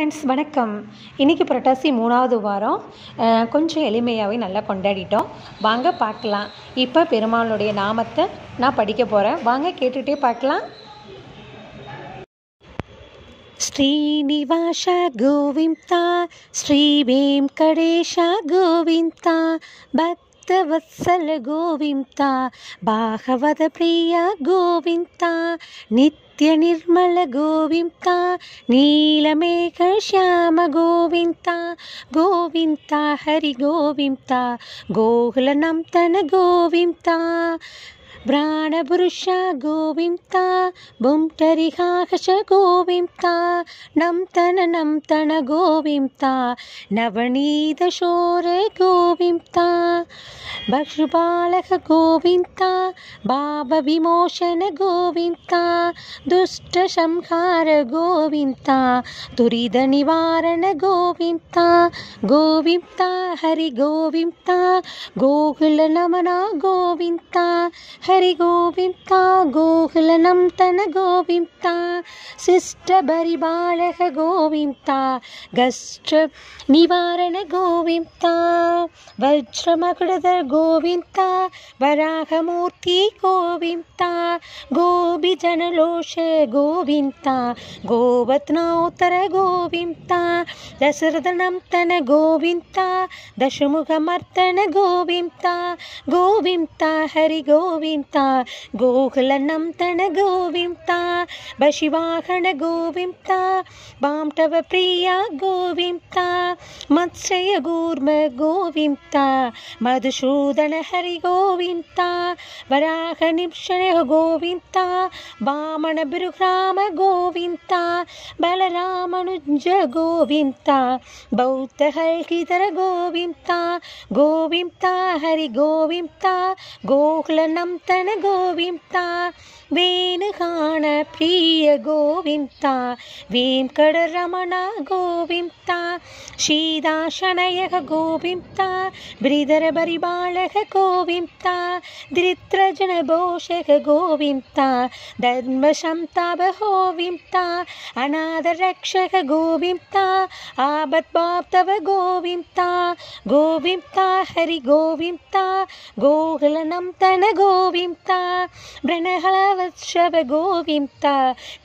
friends வணக்கம் இன்றைக்கி புரட்டாசி மூணாவது வாரம் கொஞ்சம் எளிமையாகவே நல்லா கொண்டாடிட்டோம் வாங்க பார்க்கலாம் இப்போ பெருமாளுடைய நாமத்தை நான் படிக்க போகிறேன் வாங்க கேட்டுகிட்டே பார்க்கலாம் ஸ்ரீனிவாச கோவிந்தா ஸ்ரீ கடேஷா கோவிந்தா பக் భక్తవత్సల గోవింత భాగవత ప్రియ గోవింత నిత్య నిర్మల గోవింత నీలమేఘ శ్యామ గోవింత గోవింత హరి గోవింత గోకులనంతన గోవింత ಪ್ರಾಣಪುರುಷ ಗೋವಿಂತ ಬುಂಟರಿಹಾಹಶ ಗೋವಿಂತ ನಮ್ತನ ನಮ್ತನ ಗೋವಿಂತ ನವನೀತ ಶೋರ ಗೋವಿಂತ பசுபாலக கோவிந்தா பாப விமோசன கோவிந்தா துஷ்ட சம்ஹார கோவிந்தா துரித நிவாரண கோவிந்தா கோவிந்தா ஹரி கோவிந்தா கோகுல நமனா கோவிந்தா ஹரி கோவிந்தா கோகுல நம் தன கோவிந்தா சிஷ்ட பரிபாலக கோவிந்தா கஷ்ட நிவாரண கோவிந்தா வஜ்ரமகுடதர் கோ గోవింత వరాహమూర్తి గోవింత गोपीजनलोष गोविन्ता गोवत्नोत्तर गोविन्ता दशरथनम्तन गोविन्ता दशमुखमर्तन गोविन्ता गोविन्ता हरिगोविन्ता गोकुलनम्तन गोविन्ता बशिवाहन गोविन्ता बाम्टव प्रिया गोविन्ता मत्स्यगूर्म गोविन्ता मधुशू சூதன ஹரி கோவிந்தா வராக நிப்ஷண கோவிந்தா வாமன பிருகிராம கோவிந்தா பலராமனுஜ கோவிந்தா பௌத்த ஹல்கிதர கோவிந்தா கோவிந்தா ஹரி கோவிந்தா கோகுலனம் தன கோவிந்தா ವೇಣುಗಾನ ಪ್ರಿಯ ಗೋವಿಂದ ವೇಂಕಟ ರಮಣ ಗೋವಿಂದ ಶ್ರೀದಾಶನಯ ಗೋವಿಂದ ಬ್ರಿದರ ಬರಿಬಾಳಗ ಗೋವಿಂದ ಧೃತ್ರಜನ ಘೋಷಗ ಗೋವಿಂದ ಧರ್ಮ ಶಂತಾಪ ಗೋವಿಂದ ಅನಾಥ ರಕ್ಷಕ ಗೋವಿಂದ ಆಪತ್ ಬಾಪ್ತವ ಗೋವಿಂದ ಗೋವಿಂದ ಹರಿ ಗೋವಿಂದ ಗೋಗುಲ ನಮ್ತನ ಗೋವಿಂದ ಬ್ರಣಹಳ ವತ್ಸವ ಗೋವಿಂತ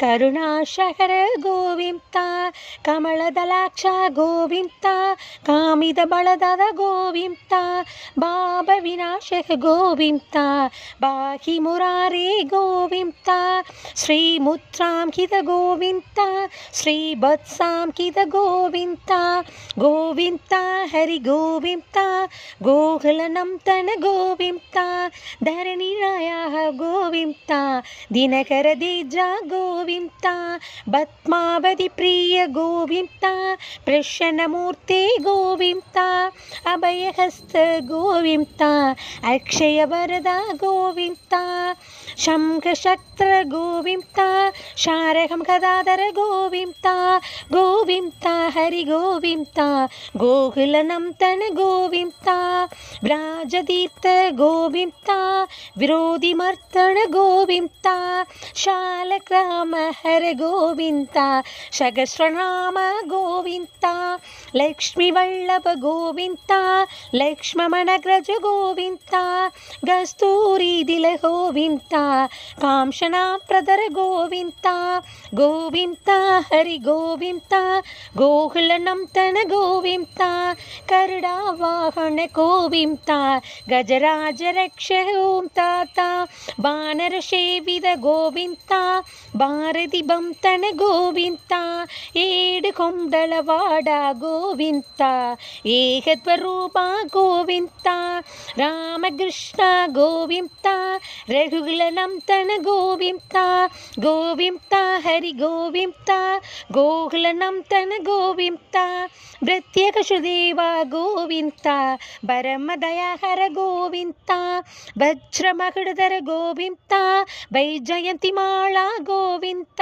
ಕರುಣಾಶಹರ ಗೋವಿಂತ ಕಮಲದಲಾಕ್ಷ ಗೋವಿಂತ ಕಾಮಿದ ಬಳದದ ಗೋವಿಂತ ಬಾಬ ವಿನಾಶಕ ಗೋವಿಂತ ಬಾಹಿ ಮುರಾರೇ ಗೋವಿಂತ ಶ್ರೀಮುತ್ರಾಂಕಿತ ಗೋವಿಂತ ಶ್ರೀಭತ್ಸಾಂಕಿತ ಗೋವಿಂತ ಗೋವಿಂತ ಹರಿ ಗೋವಿಂತ ಗೋಹಲನಂತನ ಗೋವಿಂತ ಧರಣಿ ಗೋವಿಂದ ದಿನಕರ ದಿಜ ಗೋವಿಂದ ಪದ್ಮಾವತಿ ಪ್ರಿಯ ಗೋವಿಂದ ಪ್ರಸನ್ನಮೂರ್ತಿ ಗೋವಿಂದ ಅಭಯಹಸ್ತ ಗೋವಿಂದ ಅಕ್ಷಯ ವರದ ಗೋವಿಂದ शङ्खशक्त्रगोविन्ता शारहं कदाधर गोविन्ता गोविन्ता हरिगोविन्ता गोकुलनं तन गोविन्ता व्राजदीर्थ गोविन्ता विरोधिमर्तन गोविन्ता शालग्राम हर गोविन्ता शगश्रनाम गोविन्ता लक्ष्मीवल्लभ गोविन्ता लक्ष्मणग्रज गोविन्ता गस्तूरी दिल गोविन्ता ಕಾಂಕ್ಷಣ ಪ್ರದರ ಗೋವಿಂದ ಗೋವಿಂದ ಹರಿ ಗೋವಿಂದ ಗೋಹುಳ ನಮ್ತನ ಗೋವಿಂದ ಕರುಡಾ ವಾಹನ ಗೋವಿಂದ ಗಜರಾಜ ರಕ್ಷ ಓಂ ತಾತ ಬಾನರ ಸೇವಿದ ಗೋವಿಂದ பாரதி பம்தன கோவிந்தா ஏடு கொண்டளவாடா கோவிந்தா ஏகத்வரூபா கோவிந்தா ರಾಮಕೃಷ್ಣ ತನ ಗೋವಿಂದ ಗೋವಿಂದ ಹರಿ ಗೋವಿಂದ ಗೋಕುಲ ನಂ ತನ ಗೋವಿಂದ ಭು ದೇವ ಗೋವಿಂದ ಭರಮ ದಯ ಹರ ಗೋವಿಂದ ವಜ್ರ ಮಹಡಧರ ಗೋವಿಂದ ವೈಜಯಂತಿ ಮಾಳ ಗೋವಿಂದ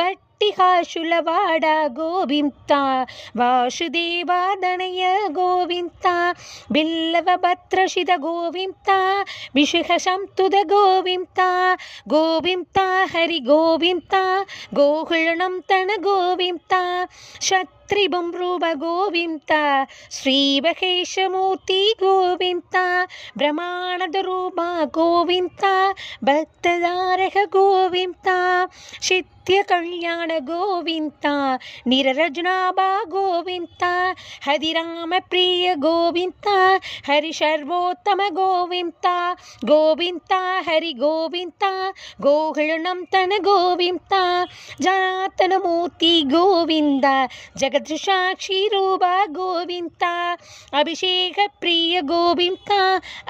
ಭಟ್ ഹാശുലവാട ഗോവിന്ദ വാസുദേവാദണയ ഗോവിന്ദ ബില്ലവഭദ്രശിത ഗോവിന്ദ വിഷുഹശംതുത ഗോവിന്ദ ഗോവിന്ദ ഹരി ഗോവിന്ദ ഗോകുളണം തണ ഗോവിന്ദ ത്രിപും രൂപ ഗോവിന്ദ ശ്രീവഹേശമൂർത്തി ഗോവിന്ദ ബ്രഹ്മാണദ രൂപ ഗോവിന്ദ ഭക്തദാരഹ ഗോവിന്ദ நித்திய கல்யாண கோவிந்தா நிரரஜனாபா கோவிந்தா ஹதிராம பிரிய கோவிந்தா ஹரி சர்வோத்தம கோவிந்தா கோவிந்தா ஹரி கோவிந்தா கோகுலனம் தன கோவிந்தா ஜனாத்தன மூர்த்தி கோவிந்தா ஜெகத்சாட்சி ரூபா கோவிந்தா அபிஷேக பிரிய கோவிந்தா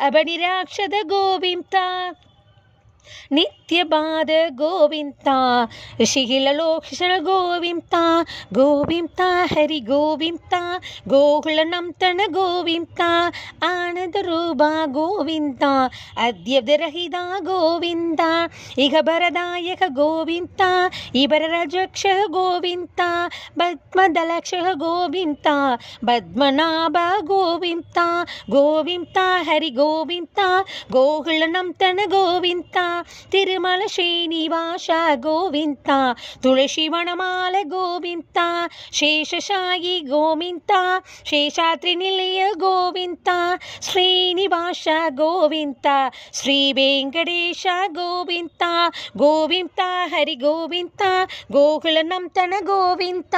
அபனிராட்சத கோவிந்தா நித்யபாத கோவிந்தா ಋಷಿಗಿಲಲೋಕ್ಷಣ ಗೋವಿಂತ ಗೋವಿಂತ ಹರಿ ಗೋವಿಂತ ಗೋಕುಳ ನಂತನ ಗೋವಿಂತ ಆನಂದ ರೂಪ ಗೋವಿಂತ ಅದ್ಯಬ್ದರಹಿತ ಗೋವಿಂದ ಇಹ ಬರದಾಯಕ ಗೋವಿಂತ ಇಬರ ರಜಕ್ಷ ಗೋವಿಂತ ಪದ್ಮದಲಕ್ಷ ಗೋವಿಂತ ಪದ್ಮನಾಭ ಗೋವಿಂತ ಗೋವಿಂತ ಹರಿ ಗೋವಿಂತ ಗೋಕುಳ ನಂತನ ಗೋವಿಂತ తిరుమల శ్రీనివాస గోవింత తులసి వనమాల గోవింత శేషశాయి గోవింత శేషాద్రి నిలయ గోవింత శ్రీనివాస గోవింత శ్రీ వెంకటేశ గోవింత గోవింత హరి గోవింత గోకులనం తన గోవింత